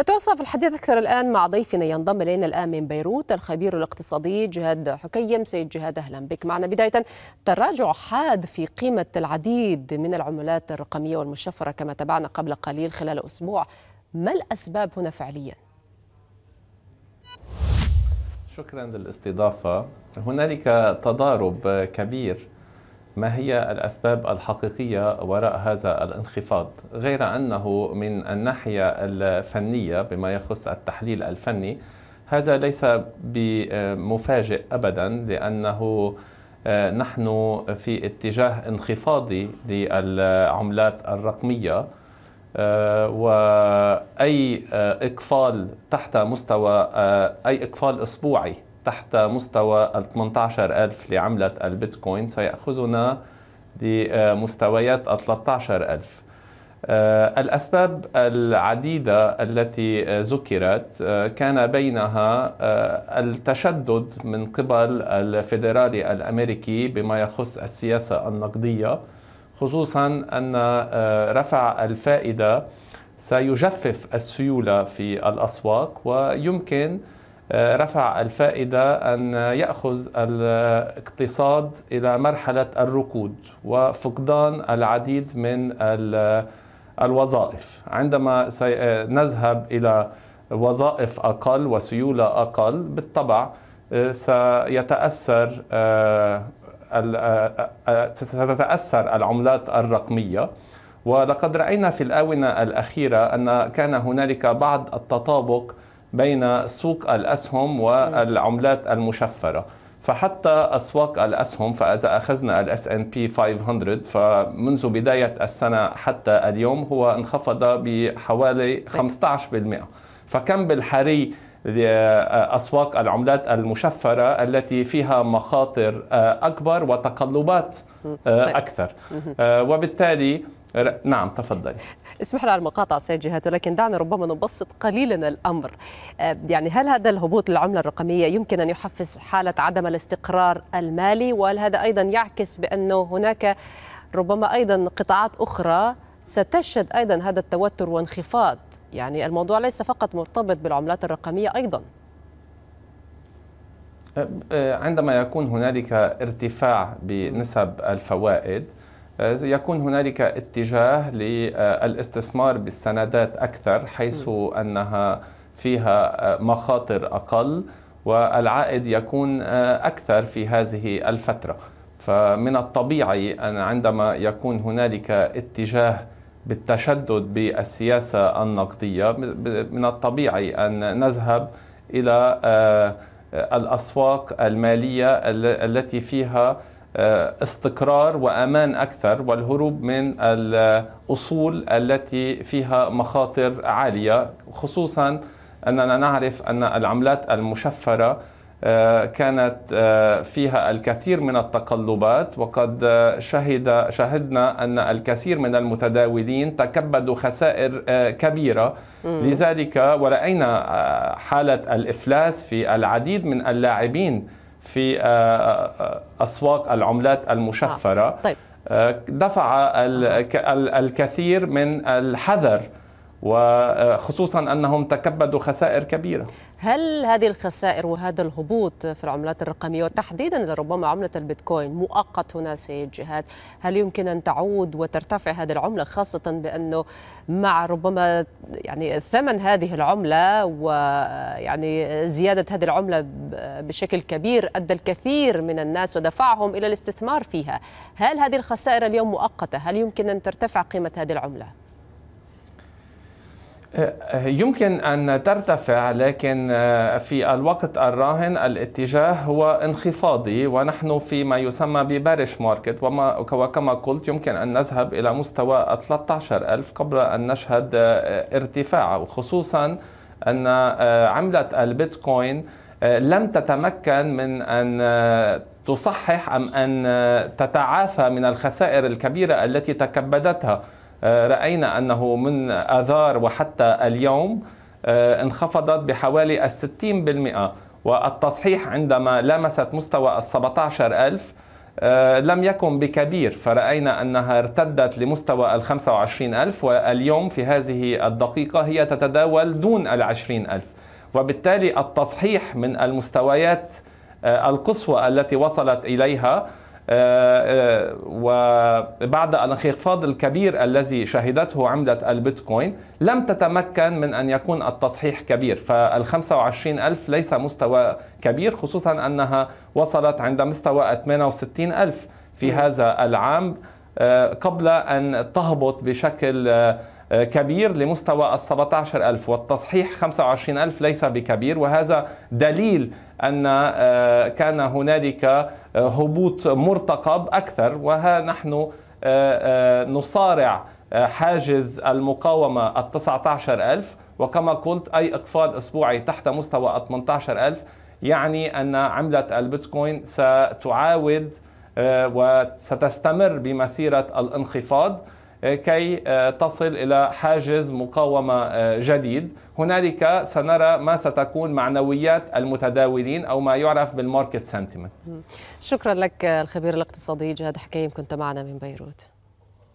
نتوسع الحديث أكثر الآن مع ضيفنا ينضم إلينا الآن من بيروت الخبير الاقتصادي جهاد حكيم سيد جهاد أهلا بك معنا بداية تراجع حاد في قيمة العديد من العملات الرقمية والمشفرة كما تابعنا قبل قليل خلال أسبوع ما الأسباب هنا فعلياً؟ شكرا للاستضافة هنالك تضارب كبير ما هي الأسباب الحقيقية وراء هذا الانخفاض غير أنه من الناحية الفنية بما يخص التحليل الفني هذا ليس بمفاجئ أبدا لأنه آه، نحن في اتجاه انخفاضي للعملات الرقمية آه، وأي آه، إقفال تحت مستوى أي إقفال أسبوعي تحت مستوى ال 18000 اللي عملت البيتكوين سيأخذنا لمستويات آه، ال 13000 آه، الأسباب العديدة التي آه، ذكرت كان بينها التشدد من قبل الفيدرالي الأمريكي بما يخص السياسة النقدية خصوصا أن رفع الفائدة سيجفف السيولة في الأسواق ويمكن رفع الفائدة أن يأخذ الاقتصاد إلى مرحلة الركود وفقدان العديد من الوظائف عندما نذهب إلى وظائف أقل وسيولة أقل بالطبع آه، سيتأثر آه، آه، ستتأثر العملات الرقمية ولقد رأينا في الآونة الأخيرة أن كان هنالك بعض التطابق بين سوق الأسهم والعملات المشفرة فحتى أسواق الأسهم فإذا أخذنا الاس ان بي 500 فمنذ بداية السنة حتى اليوم هو انخفض بحوالي 15% طيب. فكم بالحري لأسواق العملات المشفرة التي فيها مخاطر آه، أكبر وتقلبات آه، طيب. أكثر آه، وبالتالي نعم تفضل اسمح لي على المقاطعة سيد جهات ولكن دعنا ربما نبسط قليلا الأمر آه، يعني هل هذا الهبوط للعملة الرقمية يمكن أن يحفز حالة عدم الاستقرار المالي وهل هذا أيضا يعكس بأنه هناك ربما أيضا قطاعات أخرى ستشهد أيضا هذا التوتر وانخفاض يعني الموضوع ليس فقط مرتبط بالعملات الرقمية أيضا أه، أه، عندما يكون هنالك ارتفاع بنسب الفوائد آه، يكون هنالك اتجاه للاستثمار بالسندات اكثر حيث انها فيها آه، مخاطر اقل والعائد يكون آه، اكثر في هذه الفتره فمن الطبيعي ان عندما يكون هنالك اتجاه بالتشدد بالسياسه النقديه من الطبيعي ان نذهب الى الاسواق الماليه التي فيها آه، استقرار وامان اكثر والهروب من الاصول التي فيها مخاطر عاليه خصوصا اننا نعرف ان العملات المشفره آه، كانت آه، فيها الكثير من التقلبات وقد شهد شهدنا ان الكثير من المتداولين تكبدوا خسائر كبيره لذلك وراينا حاله الافلاس في العديد من اللاعبين في آه، آه، آه، أسواق العملات المشفرة طيب. دفع الكثير من الحذر وخصوصا انهم تكبدوا خسائر كبيره هل هذه الخسائر وهذا الهبوط في العملات الرقميه وتحديدا لربما عمله البيتكوين مؤقت هنا سيد جهاد هل يمكن ان تعود وترتفع هذه العمله خاصه بانه مع ربما يعني ثمن هذه العمله ويعني زياده هذه العمله بشكل كبير ادى الكثير من الناس ودفعهم الى الاستثمار فيها هل هذه الخسائر اليوم مؤقته هل يمكن ان ترتفع قيمه هذه العمله يمكن أن ترتفع لكن آه، في الوقت الراهن الاتجاه هو انخفاضي ونحن في ما يسمى ببارش ماركت وما وكما قلت يمكن أن نذهب إلى مستوى 13 ألف قبل أن نشهد آه، ارتفاع وخصوصا أن آه، عملة البيتكوين لم تتمكن من أن تصحح أم أن تتعافى من الخسائر الكبيرة التي تكبدتها آه، راينا انه من اذار وحتى اليوم آه، انخفضت بحوالي 60% والتصحيح عندما لمست مستوى ال 17000 آه، لم يكن بكبير فرأينا أنها ارتدت لمستوى ال 25000 واليوم في هذه الدقيقة هي تتداول دون ال 20000 وبالتالي التصحيح من المستويات القصوى التي وصلت إليها آه، آه، وبعد الانخفاض الكبير الذي شهدته عملة البيتكوين لم تتمكن من أن يكون التصحيح كبير فال 25 ألف ليس مستوى كبير خصوصا أنها وصلت عند مستوى 68 ألف في هذا العام آه، قبل أن تهبط بشكل آه، كبير لمستوى ال 17000 والتصحيح 25000 ليس بكبير وهذا دليل أن آه، كان هنالك آه، هبوط مرتقب أكثر وها نحن نصارع حاجز المقاومة ال 19000 وكما قلت أي إقفال أسبوعي تحت مستوى ال 18000 يعني أن عملة البيتكوين ستعاود وستستمر بمسيرة الانخفاض آه، كي آه، تصل إلى حاجز مقاومة آه، جديد هنالك سنرى ما ستكون معنويات المتداولين أو ما يعرف بالماركت سنتيمنت شكرا لك الخبير الاقتصادي جهاد حكيم كنت معنا من بيروت